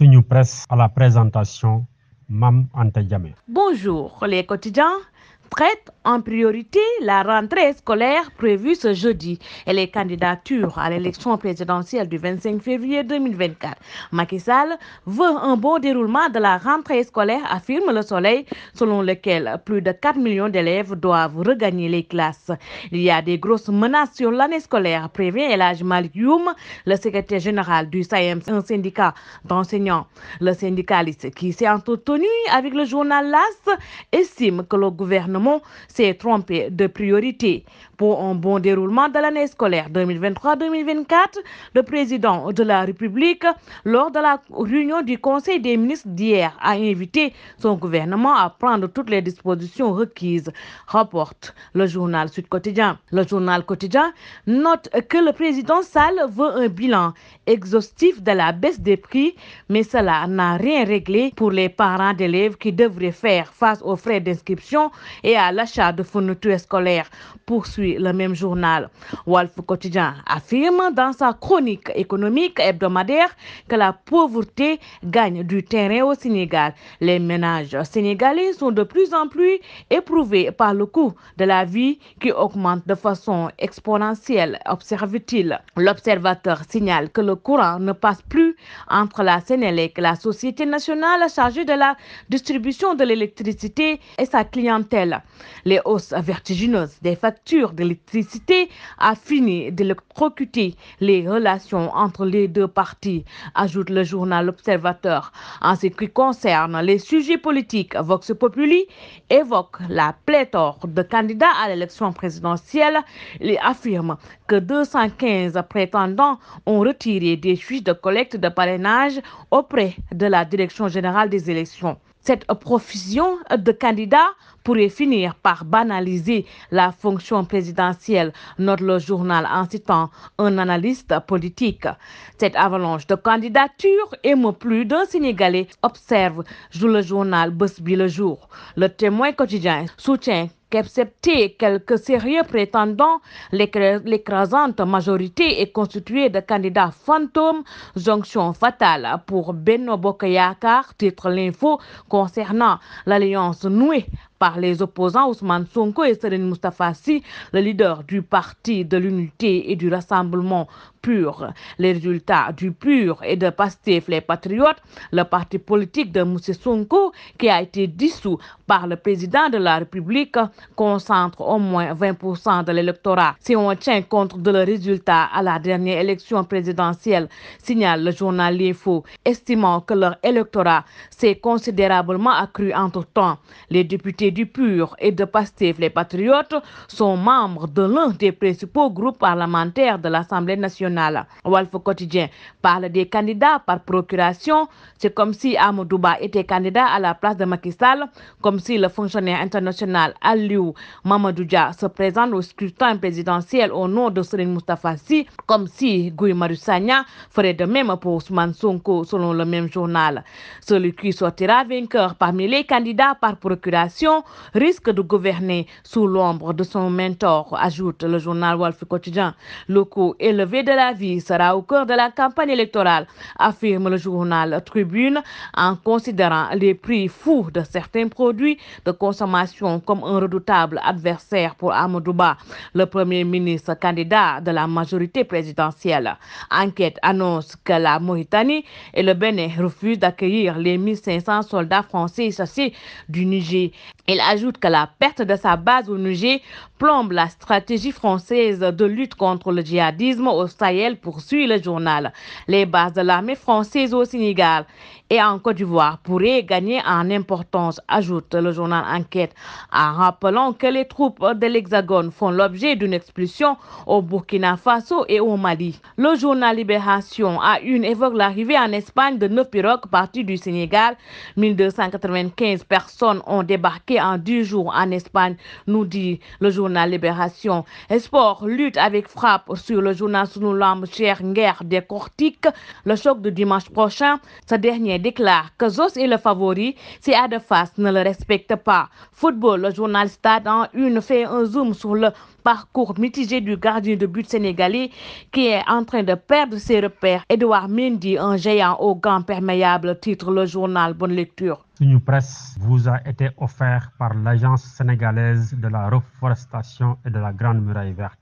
nous presse à la présentation, Mme Antajame. Bonjour les quotidiens traite en priorité la rentrée scolaire prévue ce jeudi et les candidatures à l'élection présidentielle du 25 février 2024. Macky Sall veut un bon déroulement de la rentrée scolaire, affirme le Soleil, selon lequel plus de 4 millions d'élèves doivent regagner les classes. Il y a des grosses menaces sur l'année scolaire, prévient Elage Malioum, le secrétaire général du SAEM, un syndicat d'enseignants. Le syndicaliste qui s'est entretenu avec le journal LAS estime que le gouvernement gouvernement s'est trompé de priorité. Pour un bon déroulement de l'année scolaire 2023-2024, le président de la République, lors de la réunion du Conseil des ministres d'hier, a invité son gouvernement à prendre toutes les dispositions requises, rapporte le journal Sud Quotidien. Le journal Quotidien note que le président Sall veut un bilan exhaustif de la baisse des prix, mais cela n'a rien réglé pour les parents d'élèves qui devraient faire face aux frais d'inscription et à l'achat de fournitures scolaires. Poursuivre le même journal. Wolf Quotidien affirme dans sa chronique économique hebdomadaire que la pauvreté gagne du terrain au Sénégal. Les ménages sénégalais sont de plus en plus éprouvés par le coût de la vie qui augmente de façon exponentielle, observe-t-il. L'observateur signale que le courant ne passe plus entre la Sénélec, la société nationale chargée de la distribution de l'électricité, et sa clientèle. Les hausses vertigineuses des factures d'électricité a fini d'électrocuter les relations entre les deux parties, ajoute le journal Observateur. En ce qui concerne les sujets politiques, Vox Populi évoque la pléthore de candidats à l'élection présidentielle et affirme que 215 prétendants ont retiré des fiches de collecte de parrainage auprès de la Direction générale des élections. Cette profusion de candidats pourrait finir par banaliser la fonction présidentielle, note le journal en citant un analyste politique. Cette avalanche de candidatures émeut plus d'un Sénégalais, observe joue le journal Busby le jour. Le témoin quotidien soutient accepté quelques sérieux prétendants, l'écrasante majorité est constituée de candidats fantômes, jonction fatale pour Benno Bokayakar, titre l'info concernant l'alliance nouée par les opposants Ousmane Sonko et Serine Mustafa Si, le leader du parti de l'unité et du rassemblement pur. Les résultats du pur et de pastif les Patriotes, le parti politique de Moussé Sonko, qui a été dissous par le président de la République, concentre au moins 20% de l'électorat. Si on tient compte de le résultat à la dernière élection présidentielle, signale le journal L'Info, estimant que leur électorat s'est considérablement accru entre-temps. Les députés du PUR et de PASTEF les Patriotes sont membres de l'un des principaux groupes parlementaires de l'Assemblée nationale. Wolf Quotidien parle des candidats par procuration. C'est comme si Amadouba était candidat à la place de Macky Sall, comme si le fonctionnaire international Aliou Mamadouja se présente au scrutin présidentiel au nom de Serine Moustapha Si, comme si Guy Marussania ferait de même pour Ousmane Sonko selon le même journal. Celui qui sortira vainqueur parmi les candidats par procuration risque de gouverner sous l'ombre de son mentor, ajoute le journal Wolf Quotidien. Le coût élevé de la vie sera au cœur de la campagne électorale, affirme le journal Tribune en considérant les prix fous de certains produits de consommation comme un redoutable adversaire pour Amadouba, le premier ministre candidat de la majorité présidentielle. Enquête annonce que la Mauritanie et le Bénin refusent d'accueillir les 1500 soldats français chassés du Niger. Il ajoute que la perte de sa base au Niger plombe la stratégie française de lutte contre le djihadisme au Sahel, poursuit le journal. Les bases de l'armée française au Sénégal et en Côte d'Ivoire pourrait gagner en importance, ajoute le journal Enquête, en rappelant que les troupes de l'Hexagone font l'objet d'une expulsion au Burkina Faso et au Mali. Le journal Libération a une évoque l'arrivée en Espagne de neuf pirogues parties du Sénégal. 1295 personnes ont débarqué en 10 jours en Espagne, nous dit le journal Libération. Espoir lutte avec frappe sur le journal Sunulam Chère Guerre des Cortiques. Le choc de dimanche prochain, sa dernière déclare que Zos est le favori si Adefas ne le respecte pas. Football, le journal Stade en une fait un zoom sur le parcours mitigé du gardien de but sénégalais qui est en train de perdre ses repères. Edouard Mendy, un géant au gants perméable, titre le journal. Bonne lecture. Une presse vous a été offerte par l'Agence sénégalaise de la reforestation et de la Grande Muraille Verte.